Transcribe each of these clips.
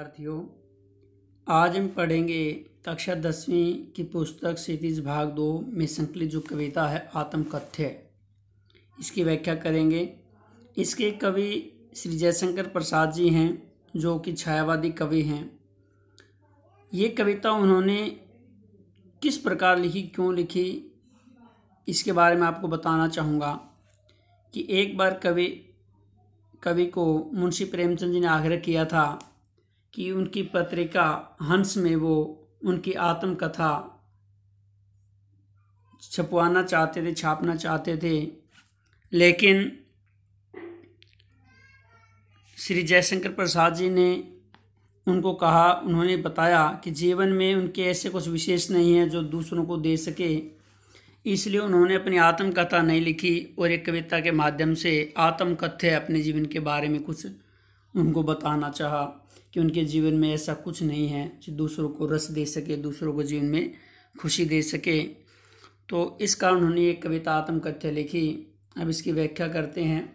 विद्यार्थियों आज हम पढ़ेंगे कक्षा दसवीं की पुस्तक क्षितिज भाग दो में संकलित जो कविता है आत्मकथ्य इसकी व्याख्या करेंगे इसके कवि श्री जयशंकर प्रसाद जी हैं जो कि छायावादी कवि हैं ये कविता उन्होंने किस प्रकार लिखी क्यों लिखी इसके बारे में आपको बताना चाहूँगा कि एक बार कवि कवि को मुंशी प्रेमचंद जी ने आग्रह किया था कि उनकी पत्रिका हंस में वो उनकी आत्मकथा छपवाना चाहते थे छापना चाहते थे लेकिन श्री जयशंकर प्रसाद जी ने उनको कहा उन्होंने बताया कि जीवन में उनके ऐसे कुछ विशेष नहीं है जो दूसरों को दे सके इसलिए उन्होंने अपनी आत्मकथा नहीं लिखी और एक कविता के माध्यम से आत्मकथ्य अपने जीवन के बारे में कुछ उनको बताना चाहा कि उनके जीवन में ऐसा कुछ नहीं है जो दूसरों को रस दे सके दूसरों को जीवन में खुशी दे सके तो इस कारण उन्होंने एक कविता कथ्य लिखी अब इसकी व्याख्या करते हैं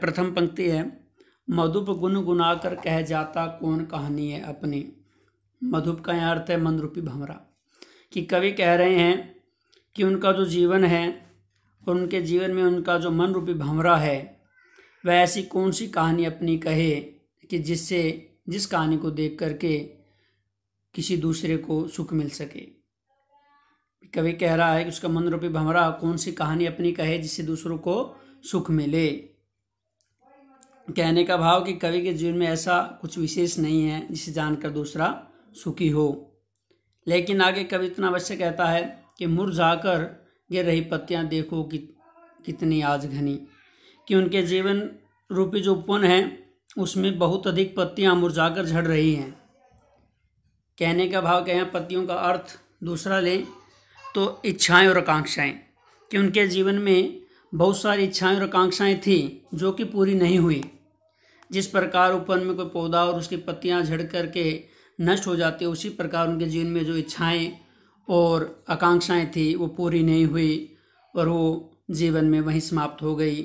प्रथम पंक्ति है मधुप गुन गुना कर कह जाता कौन कहानी है अपनी मधुप का यहाँ अर्थ है मन रूपी भमरा कि कवि कह रहे हैं कि उनका जो जीवन है और उनके जीवन में उनका जो मन रूपी भमरा है वह ऐसी कौन सी कहानी अपनी कहे कि जिससे जिस कहानी को देख करके किसी दूसरे को सुख मिल सके कवि कह रहा है कि उसका मन रूपी भंवरा कौन सी कहानी अपनी कहे जिससे दूसरों को सुख मिले कहने का भाव कि कवि के जीवन में ऐसा कुछ विशेष नहीं है जिसे जानकर दूसरा सुखी हो लेकिन आगे कवि इतना अवश्य कहता है कि मुरझाकर गिर रही पत्तियां देखो कि कितनी आज घनी कि उनके जीवन रूपी जो उपवन है उसमें बहुत अधिक पत्तियां मुरझाकर झड़ रही हैं कहने का भाव कहें पत्तियों का अर्थ दूसरा लें तो इच्छाएं और आकांक्षाएं कि उनके जीवन में बहुत सारी इच्छाएं और आकांक्षाएं थीं जो कि पूरी नहीं हुई जिस प्रकार उपवन में कोई पौधा और उसकी पत्तियां झड़ करके नष्ट हो जाती है उसी प्रकार उनके जीवन में जो इच्छाएं और आकांक्षाएं थी वो पूरी नहीं हुई और वो जीवन में वहीं समाप्त हो गई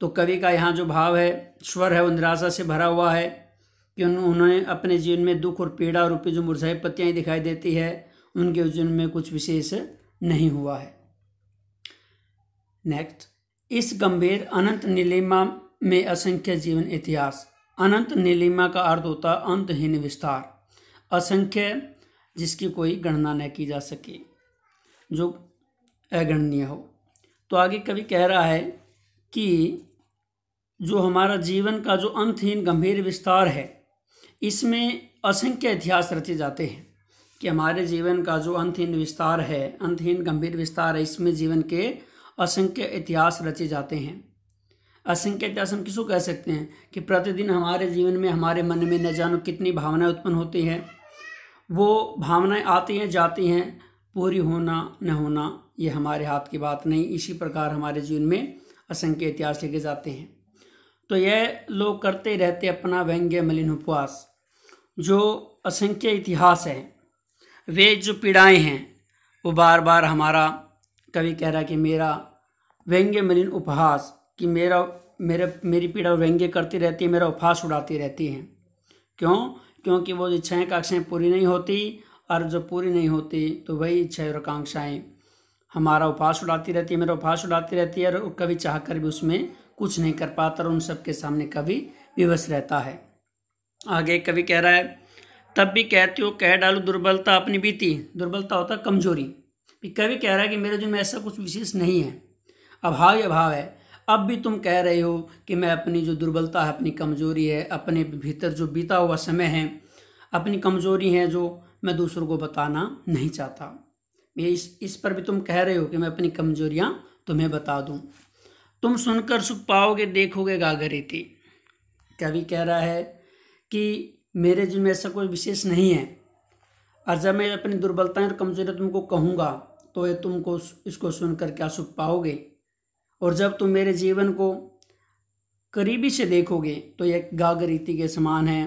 तो कवि का यहाँ जो भाव है स्वर है वो निराशा से भरा हुआ है कि उन्होंने अपने जीवन में दुख और पीड़ा रूपी जो मुरझाई पत्तियाँ दिखाई देती है उनके जीवन में कुछ विशेष नहीं हुआ है नेक्स्ट इस गंभीर अनंत नीलिमा में असंख्य जीवन इतिहास अनंत नीलिमा का अर्थ होता अंतहीन विस्तार असंख्य जिसकी कोई गणना न की जा सके जो अगणनीय हो तो आगे कवि कह रहा है कि जो हमारा जीवन का जो अंतहीन गंभीर विस्तार है इसमें असंख्य इतिहास रचे जाते हैं कि हमारे जीवन का जो अंतहीन विस्तार है अंतहीन गंभीर विस्तार है इसमें जीवन के असंख्य इतिहास रचे जाते हैं असंख्य इतिहास हम किसको कह सकते हैं कि प्रतिदिन हमारे जीवन में हमारे मन में न जानो कितनी भावनाएं उत्पन्न होती हैं वो भावनाएं आती हैं जाती हैं पूरी होना न होना ये हमारे हाथ की बात नहीं इसी प्रकार हमारे जीवन में असंख्य इतिहास लिखे जाते हैं तो यह लोग करते ही रहते अपना व्यंग्य मलिन उपवास जो असंख्य इतिहास है वे जो पीड़ाएं हैं वो बार बार हमारा कवि कह रहा कि मेरा व्यंग्य मलिन उपहास कि मेरा मेरे मेरी पीड़ा व्यंग्य करती रहती है मेरा उपहास उड़ाती रहती है क्यों क्योंकि वो इच्छाएं आकांक्षाएँ पूरी नहीं होती और जब पूरी नहीं होती तो वही इच्छाएँ और आकांक्षाएँ हमारा उपहास उड़ाती रहती है मेरा उपहास उड़ाती रहती है और कभी चाह कर भी उसमें कुछ नहीं कर पाता और उन सबके सामने कवि विवश रहता है आगे कवि कह रहा है तब भी कहती हो कह डालू दुर्बलता अपनी बीती दुर्बलता होता कमजोरी कवि कह रहा है कि मेरे जो में ऐसा कुछ विशेष नहीं है अभाव ही अभाव है अब भी तुम कह रहे हो कि मैं अपनी जो दुर्बलता है अपनी कमजोरी है अपने भीतर जो बीता हुआ समय है अपनी कमजोरी है जो मैं दूसरों को बताना नहीं चाहता ये इस इस पर भी तुम कह रहे हो कि मैं अपनी कमजोरियाँ तुम्हें बता दूँ तुम सुनकर सुख पाओगे देखोगे गागरीति कवि कह रहा है कि मेरे में ऐसा कोई विशेष नहीं है और जब मैं अपनी दुर्बलताएं और कमजोरियाँ तुमको कहूँगा तो ये तुमको इसको सुनकर क्या सुख पाओगे और जब तुम मेरे जीवन को करीबी से देखोगे तो यह रीति के समान है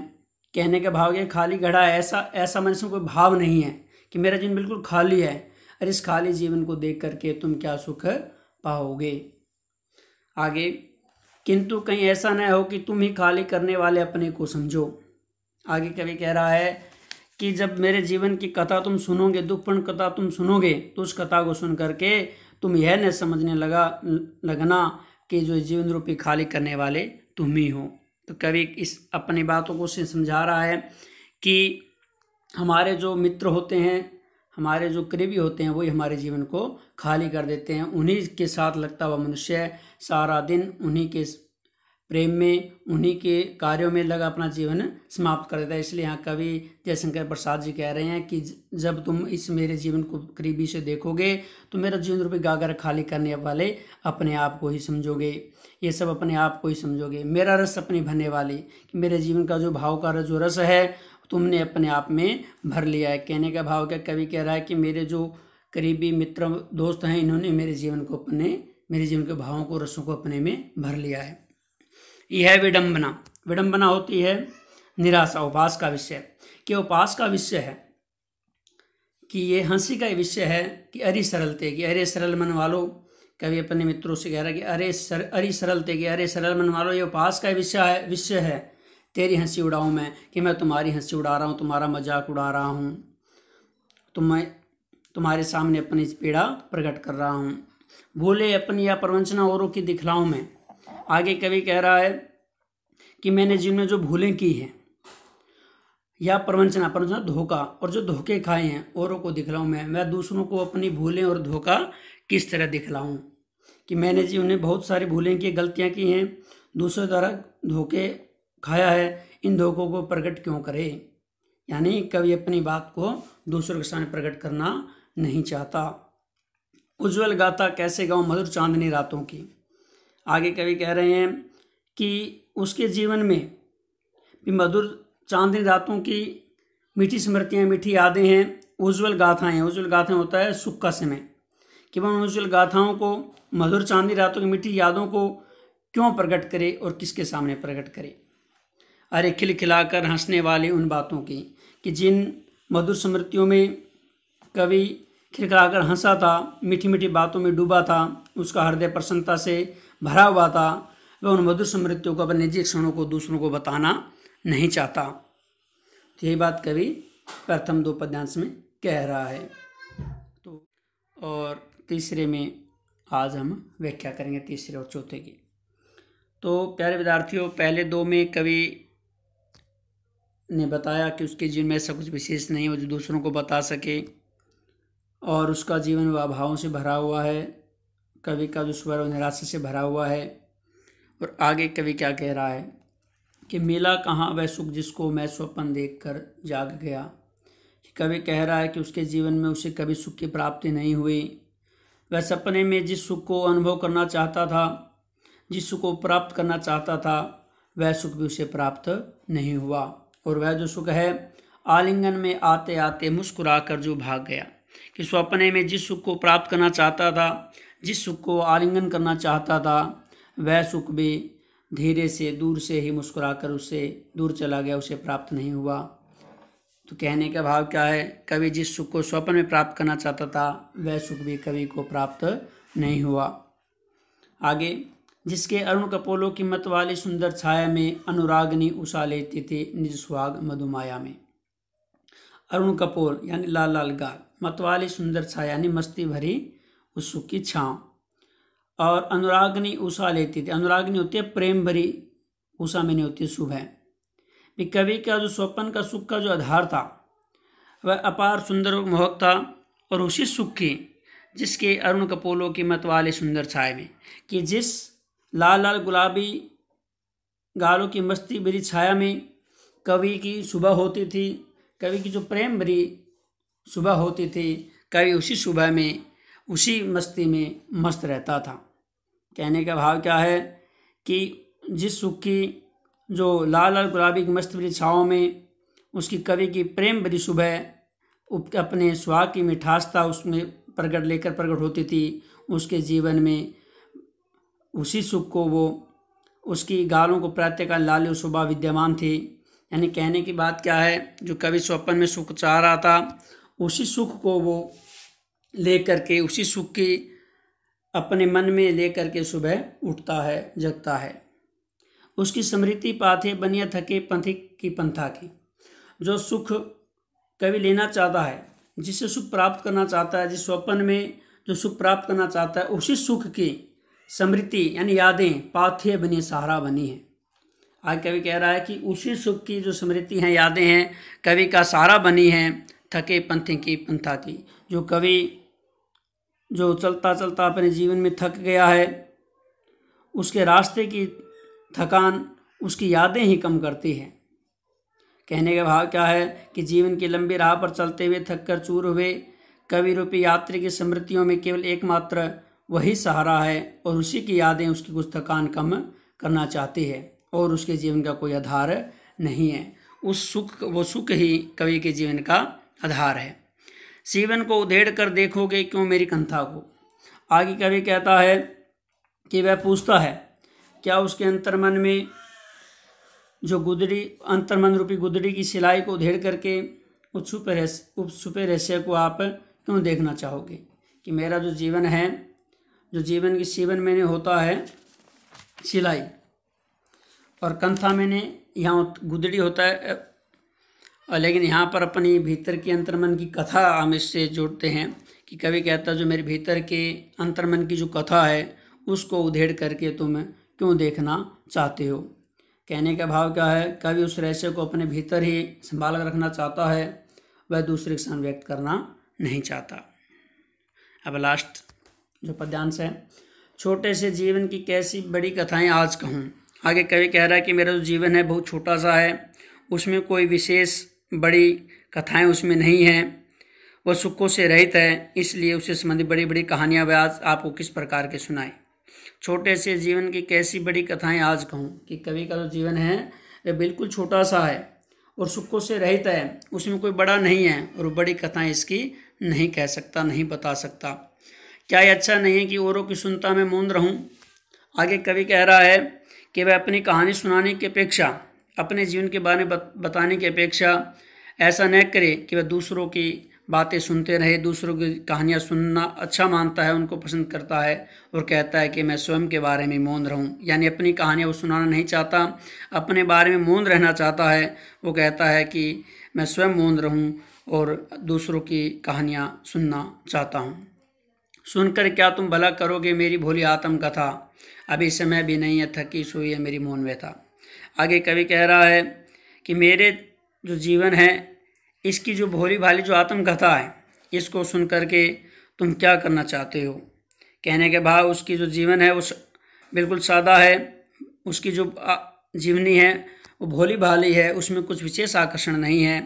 कहने के भाव ये खाली घड़ा है ऐसा ऐसा मन इसमें कोई भाव नहीं है कि मेरा जीवन बिल्कुल खाली है और इस खाली जीवन को देख करके तुम क्या सुख पाओगे आगे किंतु कहीं ऐसा ना हो कि तुम ही खाली करने वाले अपने को समझो आगे कभी कह रहा है कि जब मेरे जीवन की कथा तुम सुनोगे दुखपूर्ण कथा तुम सुनोगे तो उस कथा को सुन करके तुम यह न समझने लगा लगना कि जो जीवन रूपी खाली करने वाले तुम ही हो तो कवि इस अपनी बातों को से समझा रहा है कि हमारे जो मित्र होते हैं हमारे जो करीबी होते हैं वही हमारे जीवन को खाली कर देते हैं उन्हीं के साथ लगता हुआ मनुष्य सारा दिन उन्हीं के प्रेम में उन्हीं के कार्यों में लगा अपना जीवन समाप्त कर देता है इसलिए यहाँ कवि जयशंकर प्रसाद जी कह रहे हैं कि जब तुम इस मेरे जीवन को करीबी से देखोगे तो मेरा जीवन रूपी गागर खाली करने वाले अपने आप को ही समझोगे ये सब अपने आप को ही समझोगे मेरा रस अपने भरने वाले कि मेरे जीवन का जो भाव का जो रस है तुमने अपने आप में भर लिया है कहने का भाव क्या कवि कह रहा है कि मेरे जो करीबी मित्र दोस्त हैं इन्होंने मेरे जीवन को अपने मेरे जीवन के भावों को रसों को अपने में भर लिया है यह है विडम्बना विडम्बना होती है निराशा उपास का विषय कि उपास का विषय है कि ये हंसी का विषय है कि अरे सरलते कि अरे सरल मन वालो कभी अपने मित्रों से कह रहा है कि अरे सर अरे सरलते कि अरे सरल मन वालो ये उपास का विषय है विषय है तेरी हंसी उड़ाऊँ मैं कि मैं तुम्हारी हंसी उड़ा रहा हूँ तुम्हारा मजाक उड़ा रहा हूँ तुम मैं तुम्हारे सामने अपनी पीड़ा प्रकट कर रहा हूँ भूले अपनी या प्रवंचना औरों की दिखलाऊँ मैं आगे कवि कह रहा है कि मैंने जिनमें जो भूलें की हैं या प्रवंचना प्रवंचना धोखा और जो धोखे खाए हैं औरों को दिखलाऊँ मैं मैं दूसरों को अपनी भूलें और धोखा किस तरह दिखलाऊँ कि मैंने जी उन्हें बहुत सारी भूलें की गलतियाँ की हैं दूसरों द्वारा धोखे खाया है इन धोखों को प्रकट क्यों करे यानी कभी अपनी बात को दूसरों के सामने प्रकट करना नहीं चाहता उज्जवल गाथा कैसे गाऊँ मधुर चांदनी रातों की आगे कवि कह रहे हैं कि उसके जीवन में भी मधुर चांदनी रातों की मीठी स्मृतियाँ मीठी यादें हैं उज्ज्वल गाथाएँ उज्ज्वल गाथाएँ होता है सुख का समय कि वह उज्ज्वल गाथाओं को मधुर चांदनी रातों की मीठी यादों को क्यों प्रकट करे और किसके सामने प्रकट करे अरे खिलखिलाकर हंसने वाले उन बातों की कि जिन मधुर स्मृतियों में कवि खिलखिलाकर हंसा था मीठी मीठी बातों में डूबा था उसका हृदय प्रसन्नता से भरा हुआ था वह उन मधुर स्मृतियों को अपने निजी क्षणों को दूसरों को बताना नहीं चाहता तो यही बात कवि प्रथम दो पद्यांश में कह रहा है तो और तीसरे में आज हम व्याख्या करेंगे तीसरे और चौथे की तो प्यारे विद्यार्थियों पहले दो में कवि ने बताया कि उसके जीवन में ऐसा कुछ विशेष नहीं है जो दूसरों को बता सके और उसका जीवन वह अभावों से भरा हुआ है कवि का जो स्वर निराशा से भरा हुआ है और आगे कवि क्या कह रहा है कि मिला कहाँ वह सुख जिसको मैं स्वप्न देख कर जाग गया कवि कह रहा है कि उसके जीवन में उसे कभी सुख की प्राप्ति नहीं हुई वह सपने में जिस सुख को अनुभव करना चाहता था जिस सुख को प्राप्त करना चाहता था वह सुख भी उसे प्राप्त नहीं हुआ और वह जो सुख है आलिंगन में आते आते मुस्कुराकर जो भाग गया कि स्वप्ने में जिस सुख को प्राप्त करना चाहता था जिस सुख को आलिंगन करना चाहता था वह सुख भी धीरे से दूर से ही मुस्कुराकर उसे दूर चला गया उसे प्राप्त नहीं हुआ तो कहने का भाव क्या है कवि जिस सुख को स्वप्न में प्राप्त करना चाहता था वह सुख भी कवि को प्राप्त नहीं हुआ आगे जिसके अरुण कपोलों की मत वाली सुंदर छाया में अनुरागनी उषा लेते थे निज स्वाग मधुमाया में अरुण कपूर यानी लाल लाल गाल मतवाली सुंदर छाया यानी मस्ती भरी उत्सुक की छाँव और अनुरागनी उषा लेती थी अनुरागनी होती है प्रेम भरी उषा में नहीं होती सुबह भी कवि का जो स्वप्न का सुख का जो आधार था वह अपार सुंदर मोहक था और उसी सुख की जिसके अरुण कपोलों की मतवाले सुंदर छाए में कि जिस लाल लाल गुलाबी गालों की मस्ती भरी छाया में कवि की सुबह होती थी कवि की जो प्रेम भरी सुबह होती थी कवि उसी सुबह में उसी मस्ती में मस्त रहता था कहने का भाव क्या है कि जिस सुख की जो लाल लाल गुलाबी की मस्त भरी छाओं में उसकी कवि की प्रेम भरी सुबह उप अपने सुहाग की मिठास था उसमें प्रकट लेकर प्रकट होती थी उसके जीवन में उसी सुख को वो उसकी गालों को का लाल शोभा विद्यमान थी यानी कहने की बात क्या है जो कवि स्वप्न में सुख चाह रहा था उसी सुख को वो ले करके उसी सुख की अपने मन में ले करके सुबह उठता है जगता है उसकी स्मृति पाथे बनिया थके पंथिक की पंथा की जो सुख कवि लेना चाहता है जिससे सुख प्राप्त करना चाहता है जिस स्वप्न में जो सुख प्राप्त करना चाहता है उसी सुख की स्मृति यानी यादें पाथे बनी सहारा बनी है आज कवि कह रहा है कि उसी सुख की जो स्मृति हैं यादें हैं कवि का सहारा बनी है थके पंथे की पंथा की जो कवि जो चलता चलता अपने जीवन में थक गया है उसके रास्ते की थकान उसकी यादें ही कम करती है कहने का भाव क्या है कि जीवन की लंबी राह पर चलते हुए थक कर चूर हुए कवि रूपी यात्री की स्मृतियों में केवल एकमात्र वही सहारा है और उसी की यादें उसकी कुछ थकान कम करना चाहती है और उसके जीवन का कोई आधार नहीं है उस सुख वो सुख ही कवि के जीवन का आधार है सीवन को उधेड़ कर देखोगे क्यों मेरी कंथा को आगे कवि कहता है कि वह पूछता है क्या उसके अंतर्मन में जो गुदड़ी अंतर्मन रूपी गुदड़ी की सिलाई को उधेड़ करके उस छुपे रहस्य उस छुपे रहस्य को आप क्यों देखना चाहोगे कि मेरा जो जीवन है जो जीवन की सीवन मैंने होता है सिलाई और कंथा मैंने यहाँ गुदड़ी होता है और लेकिन यहाँ पर अपनी भीतर की अंतर्मन की कथा हम इससे जोड़ते हैं कि कभी कहता जो मेरे भीतर के अंतर्मन की जो कथा है उसको उधेड़ करके तुम क्यों देखना चाहते हो कहने का भाव क्या है कवि उस रहस्य को अपने भीतर ही संभाल कर रखना चाहता है वह दूसरे के सामने व्यक्त करना नहीं चाहता अब लास्ट जो पद्यांश है छोटे से जीवन की कैसी बड़ी कथाएं आज कहूँ आगे कवि कह रहा है कि मेरा जो जीवन है बहुत छोटा सा है उसमें कोई विशेष बड़ी कथाएं उसमें नहीं हैं वह सुखों से रहित है इसलिए उससे संबंधित बड़ी बड़ी कहानियाँ वे आज आपको किस प्रकार के सुनाए छोटे से जीवन की कैसी बड़ी कथाएं आज कहूँ कि कवि का जो जीवन है वह बिल्कुल छोटा सा है और सुखों से रहित है उसमें कोई बड़ा नहीं है और बड़ी कथाएं इसकी नहीं कह सकता नहीं बता सकता क्या ये अच्छा नहीं है कि औरों की सुनता में मौन रहूं आगे कवि कह रहा है कि वह अपनी कहानी सुनाने की अपेक्षा अपने जीवन के बारे में बताने की अपेक्षा ऐसा न करे कि वह दूसरों की बातें सुनते रहे दूसरों की कहानियाँ सुनना अच्छा मानता है उनको पसंद करता है और कहता है कि मैं स्वयं के बारे में मौन रहूं यानी अपनी कहानियाँ वो सुनाना नहीं चाहता अपने बारे में मौन रहना चाहता है वो कहता है कि मैं स्वयं मौन रहूं और दूसरों की कहानियाँ सुनना चाहता हूँ सुनकर क्या तुम भला करोगे मेरी भोली आत्म कथा अभी समय भी नहीं है थकी सोई है मेरी मौन व्यथा आगे कवि कह रहा है कि मेरे जो जीवन है इसकी जो भोली भाली जो आत्मकथा है इसको सुन करके तुम क्या करना चाहते हो कहने के भाव उसकी जो जीवन है वो बिल्कुल सादा है उसकी जो जीवनी है वो भोली भाली है उसमें कुछ विशेष आकर्षण नहीं है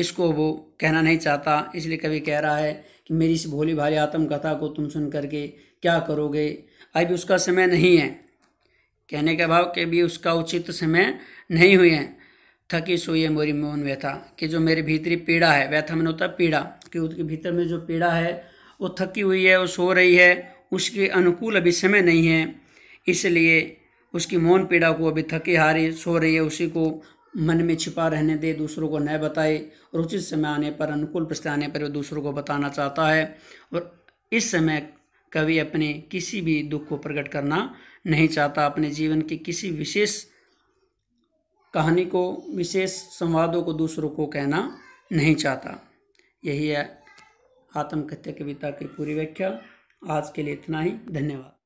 इसको वो कहना नहीं चाहता इसलिए कवि कह रहा है कि मेरी इस भोली भाली आत्मकथा को तुम सुन करके क्या करोगे अभी उसका समय नहीं है कहने के भाव के भी उसका उचित समय नहीं हुए हैं थकी सोई है मोरी मौन व्यथा कि जो मेरे भीतरी पीड़ा है व्यथा मैंने होता पीड़ा कि उसके भीतर में जो पीड़ा है वो थकी हुई है वो सो रही है उसके अनुकूल अभी समय नहीं है इसलिए उसकी मौन पीड़ा को अभी थकी हारी सो रही है उसी को मन में छिपा रहने दे दूसरों को न बताए और उचित समय आने पर अनुकूल प्रश्न आने पर वह दूसरों को बताना चाहता है और इस समय कवि अपने किसी भी दुख को प्रकट करना नहीं चाहता अपने जीवन की किसी विशेष कहानी को विशेष संवादों को दूसरों को कहना नहीं चाहता यही है आत्मकथ्य कविता की पूरी व्याख्या आज के लिए इतना ही धन्यवाद